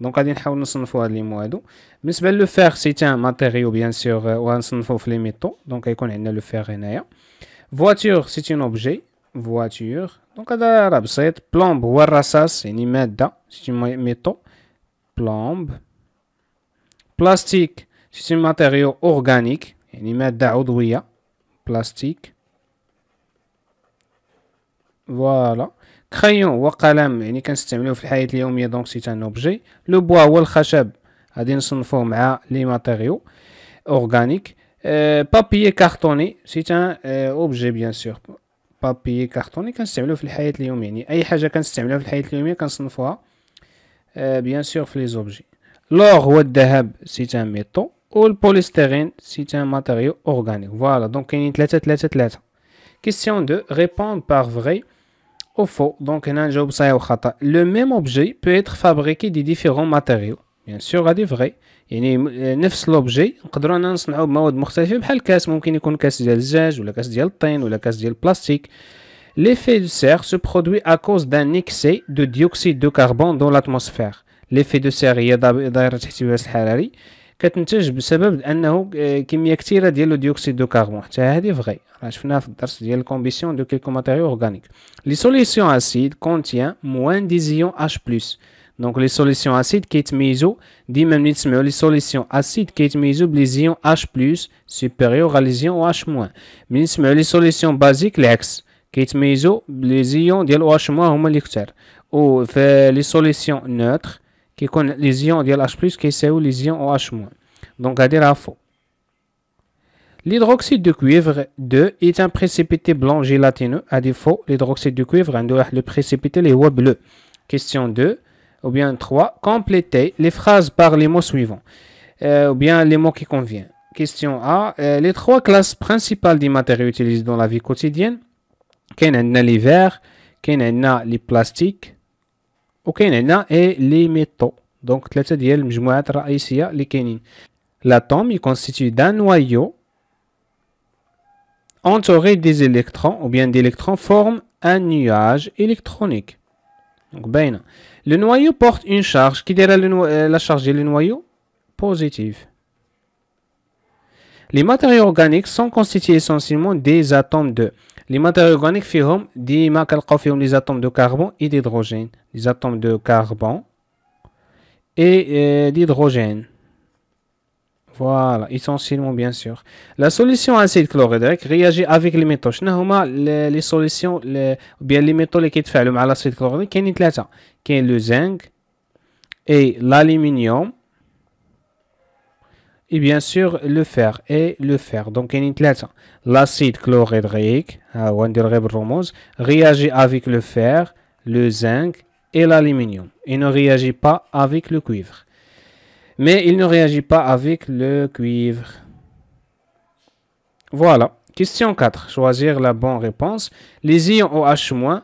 Donc, a le fer, c'est un matériau, bien sûr. Euh, les Voiture, c'est un objet. Voiture. Donc, c'est un objet. Voiture. c'est un objet. c'est un Voiture. c'est un matériau organique. plastique. Voilà crayon ou calam, c'est un objet, le bois ou le c'est un matériau organique, euh, papier cartonné, c'est un euh, objet bien sûr, papier cartonné, c'est un dans la vie c'est un objet. L'or c'est un métal le polystyrène, c'est un matériau organique. Voilà, donc question 2, répondre par vrai ou faux, donc un job ça ou khata. Le même objet peut être fabriqué des différents matériaux. Bien sûr, هذه vrai. يعني نفس لوبجي نقدروا انا نصنعوا بمواد مختلفه بحال كاس ممكن يكون كاس ديال الزجاج ولا كاس ديال الطين ولا كاس ديال البلاستيك L'effet de serre se produit à cause d'un excès de dioxyde de carbone dans l'atmosphère. L'effet de serre هي دائرة الاحتباس الحراري quest c'est le dioxyde de carbone? C'est vrai. de quelques matériaux organiques. Les solutions acides contiennent moins ions H. Donc, les solutions acides qui sont mises, disons que les solutions acides qui sont ions H, supérieures à les ions H-. Les solutions basiques, les ions qui sont mises, hum, les ions H- ou les solutions neutres. كيكون ليزيون ديال H qui كيساوي ليزيون les ions OH-. Donc, la فو L'hydroxyde de cuivre 2 est un précipité blanc gélatineux. À défaut, l'hydroxyde de cuivre doit le précipité les voies bleus. Question 2 ou bien 3. Complétez les phrases par les mots suivants euh, ou bien les mots qui conviennent. Question A. Euh, les trois classes principales des matériaux utilisés dans la vie quotidienne. a les verres, a les plastiques وكاين les métaux. Donc, ميتو دونك ثلاثه ديال المجموعات الرئيسيه اللي كاينين entouré des électrons ou bien d'électrons forme un nuage électronique. Donc, ben, le noyau porte une charge. Qui dirait euh, la charge du noyau Positive. Les matériaux organiques sont constitués essentiellement des atomes de les matériaux organiques فيهم des atomes de carbone et d'hydrogène les atomes de carbone et euh, d'hydrogène voilà, essentiellement bien sûr. La solution acide chlorhydrique réagit avec les métaux. Les, les solutions, bien les métaux qui font l'acide chlorhydrique, Qui qui est le zinc et l'aluminium et bien sûr le fer et le fer donc l'acide chlorhydrique ah, réagit avec le fer le zinc et l'aluminium Il ne réagit pas avec le cuivre mais il ne réagit pas avec le cuivre voilà question 4 choisir la bonne réponse les ions OH-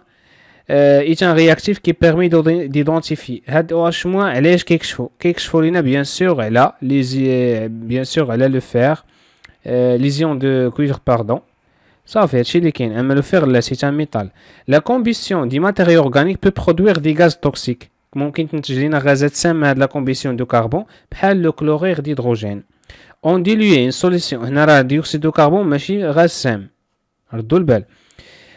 euh, est un réactif qui permet d'identifier. Had OH- elle est quelque chose. bien sûr, elle a les euh, bien sûr, elle a le fer. Euh, les ions de cuivre, pardon. Ça fait chilikin, hein, elle le fer, là, c'est un métal. La combustion du matériau organique peut produire des gaz toxiques. Mon kintin de la combustion de carbone, le chlorure d'hydrogène. On dilue une solution, un dioxyde de carbone, mais c'est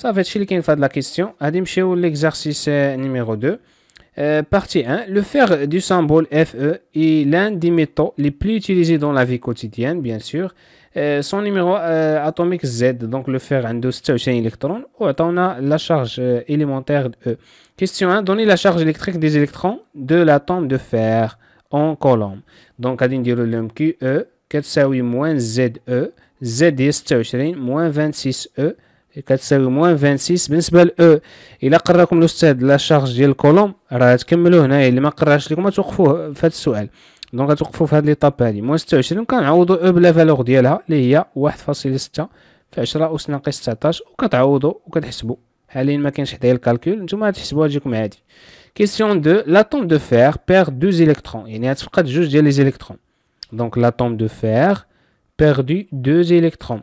Ça fait اللي fois de la question. Adim, chez vous, l'exercice numéro 2 euh, partie 1. Le fer du symbole FE est l'un des métaux les plus utilisés dans la vie quotidienne, bien sûr. Euh, son numéro euh, atomique Z, donc le fer a 26 électrons, on a la charge élémentaire E. Question 1. Donnez la charge électrique des électrons de l'atome de fer en colonne. Donc, à dire le QE, 4 e, moins ZE, Z est moins 26E, كتساوي موان 26 بالنسبه ل او الا قراكم الاستاذ لا شارج ديال الكولوم راه تكملوا هنايا اللي ما قراش لكم توقفوه في هذا السؤال دونك غتوقفوا في هذه ليطاب هذه موان 26 كنعوضوا او بلا فالور ديالها اللي هي 1.6 في 10 اس ناقص 19 وكتعوضوا وكتحسبوا حاليا ما كاينش حدايا الكالكول نتوما غتحسبوها تجيكم عادي كيسيون دو لاتوم دو فير بير دو الكترون يعني غتفقد جوج ديال لي الكترون دونك لاتوم دو فير بيردو دو الكترون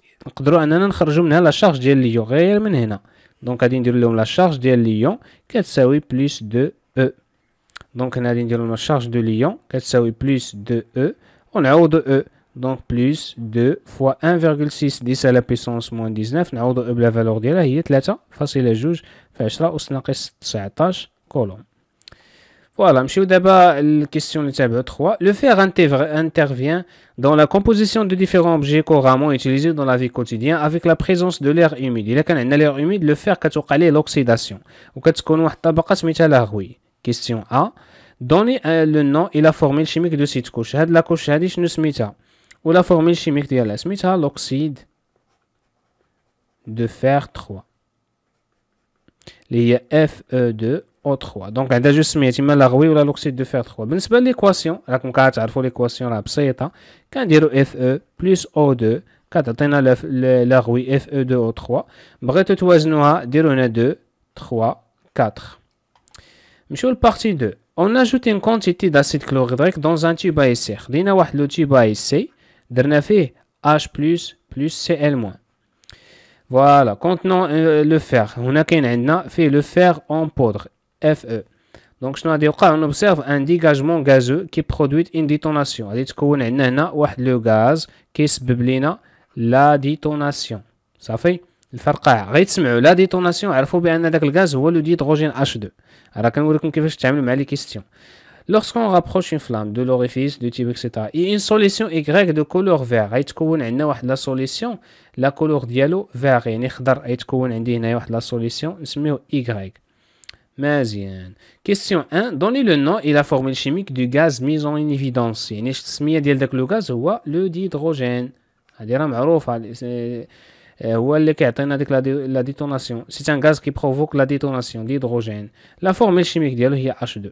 نقدروا اننا نخرجوا منها لا شارج ديال ليون غير من هنا دونك غادي ندير لهم لا شارج ديال ليون كتساوي بلس دو او دونك هنا غادي ندير لهم لا شارج دو ليون كتساوي بلس دو او ونعوضو او دونك بلس دو فوا 1,6 10 على بيسونس موان 19 نعوضو او بلا فالور ديالها هي 3 فاصلة جوج في 10 أس ناقص 19 كولوم Voilà, monsieur d'abord, la question numéro 3. Le fer intervient dans la composition de différents objets couramment utilisés dans la vie quotidienne avec la présence de l'air humide. Il y a l'air humide, le fer كتقلي l'oxydation. Ou واحد الطبقة سميتها rouille. Question A. Donnez euh, le nom et la formule chimique de cette couche. Had la couche هادي شنو سميتها؟ Ou la formule chimique ديالها سميتها l'oxyde de fer 3. y a FE2 O3. Donc, on a juste mis rouille ou l'oxyde de fer 3. Mais c'est l'équation. E la concate, il faut l'équation la psaïta. Fe plus O2, quand on a rouille Fe2O3, bref, tout le noir, dire on a 2, 3, 4. Monsieur le parti 2. On ajoute une quantité d'acide chlorhydrique dans un tube à essai. Dina le tube à essai. Dina fait H plus plus Cl moins. Voilà, contenant euh, le fer. On a qu'un fait le fer en poudre. E. Donc, je dire, on observe un dégagement gazeux qui produit une détonation. On a le gaz qui la détonation. Ça fait le La détonation, il faut bien que le gaz ou le hydrogène H2. Alors, vous va vous dire que les questions. Lorsqu'on rapproche une flamme de l'orifice du type, etc., et une solution Y de couleur vert, la solution, la couleur dialogue vert, et la solution, on Y. Question 1. Donnez le nom et la formule chimique du gaz mis en évidence. est vous avez dit le gaz, vous avez le d'hydrogène. Hein, c'est un gaz qui provoque la détonation d'hydrogène. La formule chimique est H2.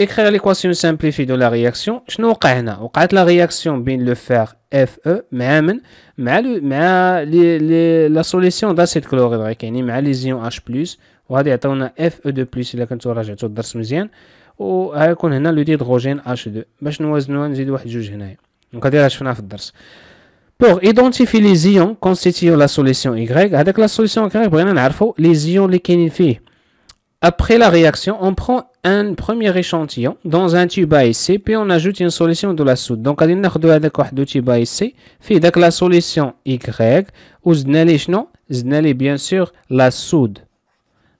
Écrire l'équation simplifiée de la réaction. Vous avez cas de la réaction bien le fer Fe, mais la solution d'acide chloride est la solution d'acide وغادي يعطيونا اف او دو بلس الا كنتو راجعتو الدرس مزيان وغيكون هنا لو ديدروجين اش 2 باش نوازنوها نزيد واحد جوج هنايا دونك هادي راه شفناها في الدرس Pour identifier les ions constituant la solution Y, avec la solution Y, les ions lesquels fait. Après la réaction, on prend un premier échantillon dans un tube à essai, puis on ajoute une solution de la soude. Donc, on a avec un tube à essai, fait la solution Y, ou bien sûr la soude.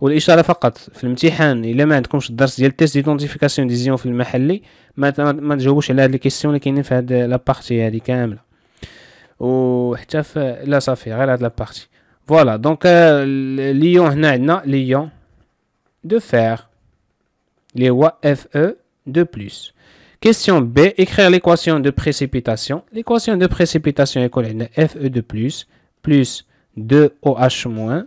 والاشاره فقط في الامتحان الا ما عندكمش الدرس ديال التيست ديدونتيفيكاسيون زيون في المحلي ما تجاوبوش على اللي كاينين في كامله وحتى في لا صافي غير Question B, écrire l'équation de précipitation. L'équation de précipitation est collée FE de plus, plus 2OH-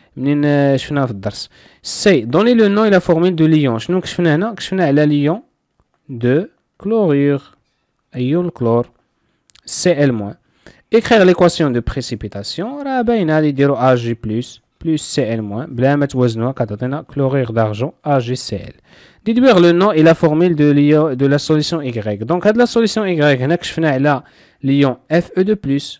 C. Donner le nom et la formule de l'ion. Donc, de chlorure CL-. Écrire l'équation de précipitation. Rappel, il a plus plus CL- moins. à chlorure d'argent AgCl. déduire le nom et la formule de la solution Y. Donc, à la solution Y, je finis, l'ion Fe2+.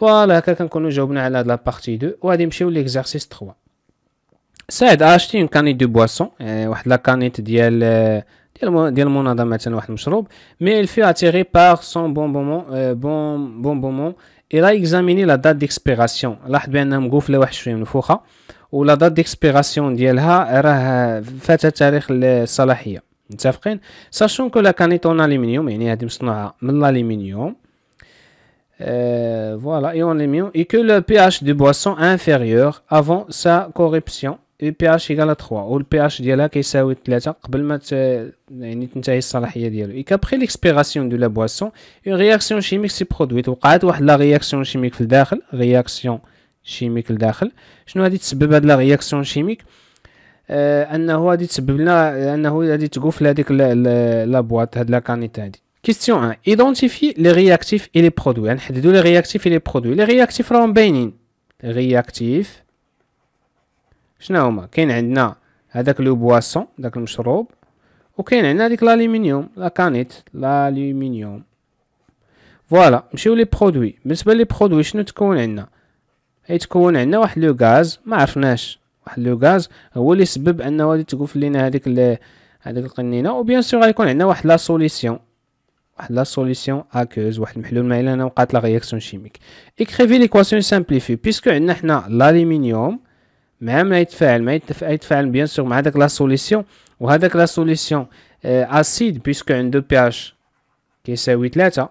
فوالا هكا كنكونو جاوبنا على هاد لابارتي دو وغادي نمشيو ليكزارسيس 3 سعد اشتي كاني دو بواسون يعني واحد لاكانيت ديال ديال ديال مثلا واحد المشروب مي الفي أتيغي باغ سون بونبومون بون بونبومون إلا اكزاميني لا دات ديكسبيغاسيون لاحظ بانها مقوفله واحد شويه منفوخه ولا دات ديكسبيغاسيون ديالها راه فاتت تاريخ الصلاحيه متفقين ساشون كو لا كانيت اون ألمنيوم يعني هادي مصنوعه من الألمنيوم Euh, voilà, et on est mieux Et que le pH de boisson inférieur avant sa corruption et pH égal à 3 ou le pH ديالها كيساوي 3 قبل ما يعني et qu'après l'expiration de la boisson une réaction chimique s'est produite وقعت واحد la réaction chimique في الداخل réaction chimique لداخل شنو غادي تسبب هاد la réaction chimique آه انه غادي تسبب لنا انه غادي تقفل هذيك لا بواط هاد لا كانيت هادي كيستيون 1 ايدونتيفي لي رياكتيف اي لي برودوي نحددو لي رياكتيف اي لي برودوي لي رياكتيف راهم باينين رياكتيف شنو هما كاين عندنا هذاك لو بواسون داك المشروب وكاين عندنا هذيك الالومنيوم لا كانيت الالومنيوم فوالا نمشيو لي برودوي بالنسبه لي برودوي شنو تكون عندنا اي تكون عندنا واحد لو غاز ما عرفناش واحد لو غاز هو اللي سبب انه غادي تقفل لينا هذيك هذيك القنينه وبيان سور غيكون عندنا واحد لا سوليسيون la solution aqueuse ou la mais la réaction chimique écrivez l'équation simplifiée puisque nous l'aluminium même un état bien sûr mais avec la solution ou avec la solution acide puisque un deux pH qui est 8 là tiens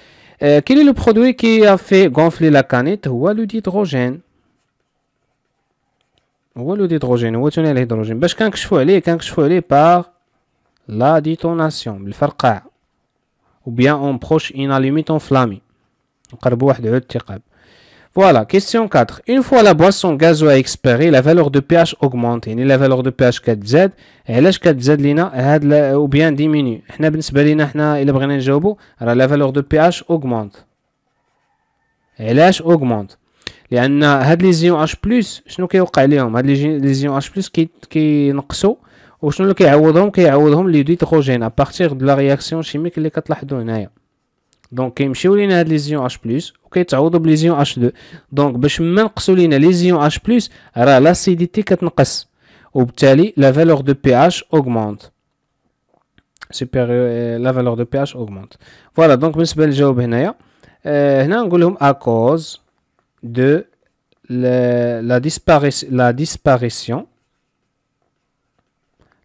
Euh, quel est le produit qui a fait gonfler la canette Ou l'hydrogène. d'hydrogène Ou le d'hydrogène Ou bah, le l'hydrogène? Parce que quand je fais aller, quand je fais aller par la détonation, le farqa. Ou bien on proche une allumette enflammée. On voilà, question 4. Une fois la boisson gazo a expiré, la valeur de pH augmente. la valeur de pH 4z, لينا هاد ou bien diminue. حنا la valeur de pH augmente. علاش augmente لأن هاد لي زيون H+ شنو كيوقع ليهم؟ هاد لي H+ وشنو اللي كيعوضهم؟ كيعوضهم لي la بارتيغ دو لا رياكسيون اللي donc, quand je souligne l'ion H+, ok, tu as le double ion H2. Donc, je mets en souligne l'ion H+. Alors, la CDT que tu traces, la valeur de pH augmente. Euh, la valeur de pH augmente. Voilà. Donc, Monsieur Belgeau, benaïa, nous allons à cause de la disparition, la disparition,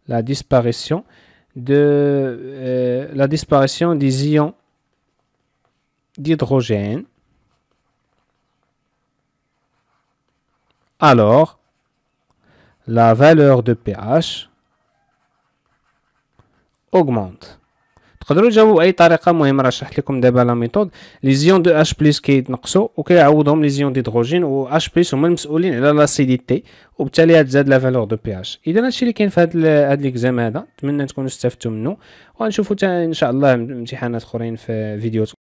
la disparition de euh, la disparition des ions d'hydrogène, alors la valeur de pH augmente. تقدروا تجاوبوا باي طريقه مهمة راه شرحت لكم دابا لا ميثود لي زيون دو اش بلس كيتنقصوا وكيعوضهم لي زيون ديدروجين و اش بلس هما المسؤولين على لاسيديتي وبالتالي تزاد لا فالور دو بي اش اذا هادشي اللي كاين في هاد هاد ليكزام هذا نتمنى تكونوا استفدتوا منه وغنشوفوا ان شاء الله امتحانات اخرين في فيديوهات